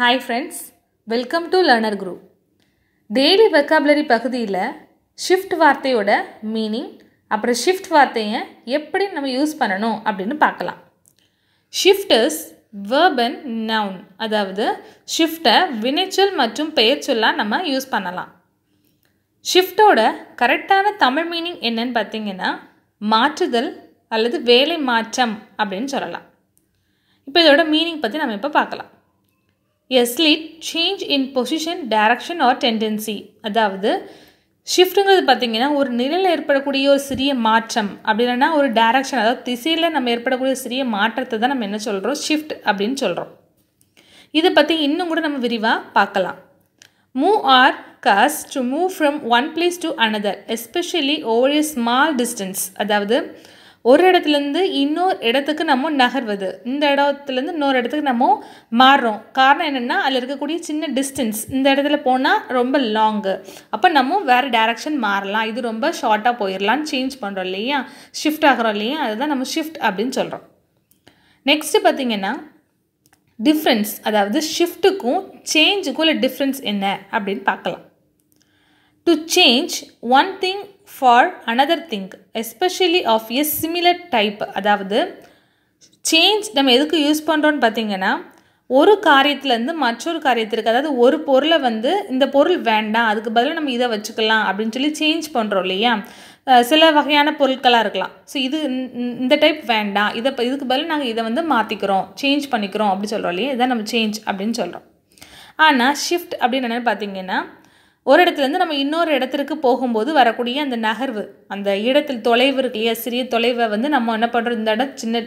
hi friends welcome to learner group daily vocabulary பகுதியில் shift வார்த்தையோட meaning அப்புறம் shift வார்த்தையை எப்படி நம்ம யூஸ் பண்ணணும் அப்படின்னு பார்க்கலாம் ஷிஃப்ட் வேர்பன் நவுன் அதாவது ஷிஃப்டை வினைச்சொல் மற்றும் பெயர் நம்ம யூஸ் பண்ணலாம் ஷிஃப்டோட கரெக்டான தமிழ் மீனிங் என்னன்னு பார்த்தீங்கன்னா மாற்றுதல் அல்லது வேலை மாற்றம் அப்படின்னு சொல்லலாம் இப்போ இதோட மீனிங் பற்றி நம்ம இப்போ பார்க்கலாம் a slight change in position direction or tendency அதாவது ஷிஃப்ட்டுங்கிறது பார்த்திங்கன்னா ஒரு நிலையில் ஏற்படக்கூடிய ஒரு சிறிய மாற்றம் அப்படி இல்லைன்னா ஒரு டைரக்ஷன் அதாவது திசையில் நம்ம ஏற்படக்கூடிய சிறிய மாற்றத்தை தான் நம்ம என்ன சொல்கிறோம் ஷிஃப்ட் அப்படின்னு சொல்கிறோம் இதை பற்றி இன்னும் கூட நம்ம விரிவாக பார்க்கலாம் move or cause to move from one place to another especially over a small distance அதாவது ஒரு இடத்துலேருந்து இன்னொரு இடத்துக்கு நம்ம நகர்வது இந்த இடத்துலேருந்து இன்னொரு இடத்துக்கு நம்ம மாறுறோம் காரணம் என்னென்னா அதில் இருக்கக்கூடிய சின்ன டிஸ்டன்ஸ் இந்த இடத்துல போனால் ரொம்ப லாங்கு அப்போ நம்ம வேறு டேரெக்ஷன் மாறலாம் இது ரொம்ப ஷார்ட்டாக போயிடலாம்னு சேஞ்ச் பண்ணுறோம் இல்லையா ஷிஃப்ட் ஆகிறோம் இல்லையா அதுதான் நம்ம ஷிஃப்ட் அப்படின்னு சொல்கிறோம் நெக்ஸ்ட்டு பார்த்திங்கன்னா டிஃப்ரென்ஸ் அதாவது ஷிஃப்ட்டுக்கும் சேஞ்சுக்கும் உள்ள டிஃப்ரென்ஸ் என்ன அப்படின்னு பார்க்கலாம் to change one thing for another thing especially of a similar type அதாவது சேஞ்ச் நம்ம எதுக்கு யூஸ் பண்ணுறோன்னு பார்த்தீங்கன்னா ஒரு காரியத்துலேருந்து மற்றொரு காரியத்திற்கு அதாவது ஒரு பொருளை வந்து இந்த பொருள் வேண்டாம் அதுக்கு பதிலாக நம்ம இதை வச்சுக்கலாம் அப்படின்னு சொல்லி சேஞ்ச் பண்ணுறோம் இல்லையா சில வகையான பொருட்களாக இருக்கலாம் ஸோ இது இந்த டைப் வேண்டாம் இதை இதுக்கு பதில் நாங்கள் இதை வந்து மாற்றிக்கிறோம் சேஞ்ச் பண்ணிக்கிறோம் அப்படின்னு சொல்கிறோம் இல்லையா இதான் நம்ம சேஞ்ச் அப்படின்னு சொல்கிறோம் ஆனால் ஷிஃப்ட் அப்படின்னு என்னென்னு பார்த்தீங்கன்னா ஒரு இடத்துலேருந்து நம்ம இன்னொரு இடத்திற்கு போகும்போது வரக்கூடிய அந்த நகர்வு அந்த இடத்தில் தொலைவு இருக்கு இல்லையா சிறிய தொலைவை வந்து நம்ம என்ன பண்ணுறோம் இந்த இடம் சின்ன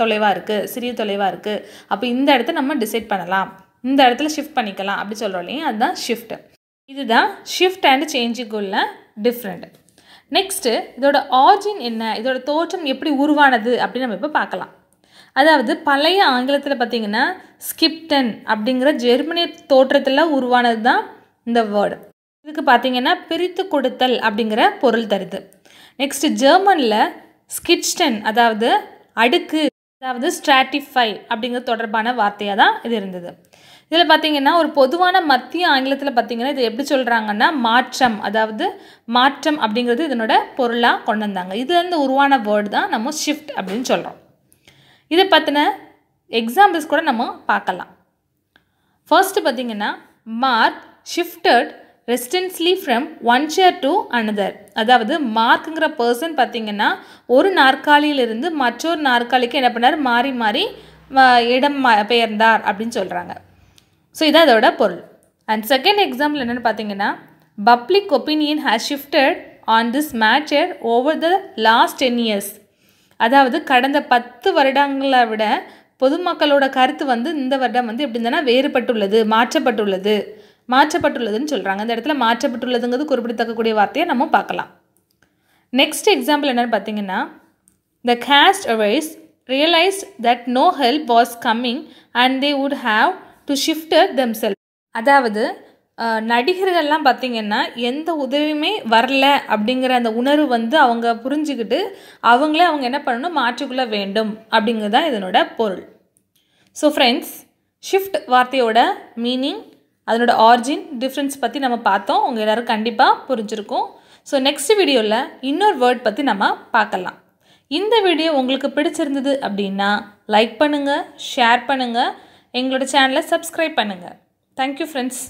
தொலைவாக இருக்குது சிறிய தொலைவாக இருக்குது அப்போ இந்த இடத்த நம்ம டிசைட் பண்ணலாம் இந்த இடத்துல ஷிஃப்ட் பண்ணிக்கலாம் அப்படி சொல்கிறோம் இல்லையா அதுதான் ஷிஃப்ட் இதுதான் ஷிஃப்ட் அண்ட் சேஞ்சுக்குள்ள டிஃப்ரெண்ட் நெக்ஸ்ட்டு இதோட ஆர்ஜின் என்ன இதோட தோற்றம் எப்படி உருவானது அப்படின்னு நம்ம இப்போ பார்க்கலாம் அதாவது பழைய ஆங்கிலத்தில் பார்த்திங்கன்னா ஸ்கிப்டன் அப்படிங்கிற ஜெர்மனி தோற்றத்தில் உருவானது தான் இந்த வேர்டு இதுக்கு பார்த்தீங்கன்னா பிரித்து கொடுத்தல் அப்படிங்கிற பொருள் தருது நெக்ஸ்ட் ஜெர்மனில் ஸ்கிட்ஸ்டன் அதாவது அடுக்கு அதாவது ஸ்ட்ராட்டிஃபை அப்படிங்கிறது தொடர்பான வார்த்தையாக தான் இது இருந்தது இதில் பார்த்தீங்கன்னா ஒரு பொதுவான மத்திய ஆங்கிலத்தில் பார்த்தீங்கன்னா இது எப்படி சொல்கிறாங்கன்னா மாற்றம் அதாவது மாற்றம் அப்படிங்கிறது இதனோட பொருளாக கொண்டு வந்தாங்க இதுலேருந்து உருவான வேர்டு தான் நம்ம ஷிஃப்ட் அப்படின்னு சொல்கிறோம் இதை பற்றின எக்ஸாம்பிள்ஸ் கூட நம்ம பார்க்கலாம் ஃபர்ஸ்ட் பார்த்தீங்கன்னா Mark shifted restlessly from one chair to another அதாவது மார்க்குங்கிற பர்சன் பார்த்திங்கன்னா ஒரு நாற்காலியிலிருந்து மற்றொரு நாற்காலிக்கு என்ன பண்ணார் மாறி மாறி இடம் பெயர்ந்தார் அப்படின்னு சொல்கிறாங்க ஸோ இதான் அதோட பொருள் அண்ட் செகண்ட் எக்ஸாம்பிள் என்னென்னு பார்த்தீங்கன்னா public opinion has shifted on this matter over the last ten years அதாவது கடந்த பத்து வருடங்களை விட பொதுமக்களோட கருத்து வந்து இந்த வருடம் வந்து எப்படி இருந்ததுன்னா வேறுபட்டுள்ளது மாற்றப்பட்டுள்ளது மாற்றப்பட்டுள்ளதுன்னு சொல்கிறாங்க அந்த இடத்துல மாற்றப்பட்டுள்ளதுங்கிறது குறிப்பிடத்தக்கக்கூடிய வார்த்தையை நம்ம பார்க்கலாம் நெக்ஸ்ட் எக்ஸாம்பிள் என்னென்னு பார்த்தீங்கன்னா the cast always realised that no help was coming and they would have to shift themselves அதாவது நடிகர்கள்லாம் பார்த்திங்கன்னா எந்த உதவியுமே வரல அப்படிங்கிற அந்த உணர்வு வந்து அவங்க புரிஞ்சுக்கிட்டு அவங்களே அவங்க என்ன பண்ணணும் மாற்றிக்கொள்ள வேண்டும் அப்படிங்கிறது தான் இதனோட பொருள் ஸோ ஃப்ரெண்ட்ஸ் ஷிஃப்ட் வார்த்தையோட மீனிங் அதனோட ஆரிஜின் டிஃப்ரென்ஸ் பற்றி நம்ம பார்த்தோம் உங்கள் எல்லோரும் கண்டிப்பாக புரிஞ்சிருக்கும் ஸோ நெக்ஸ்ட் வீடியோவில் இன்னொரு வேர்ட் பற்றி நம்ம பார்க்கலாம் இந்த வீடியோ உங்களுக்கு பிடிச்சிருந்தது அப்படின்னா லைக் பண்ணுங்கள் ஷேர் பண்ணுங்கள் எங்களோட சேனலை சப்ஸ்கிரைப் பண்ணுங்கள் தேங்க்யூ ஃப்ரெண்ட்ஸ்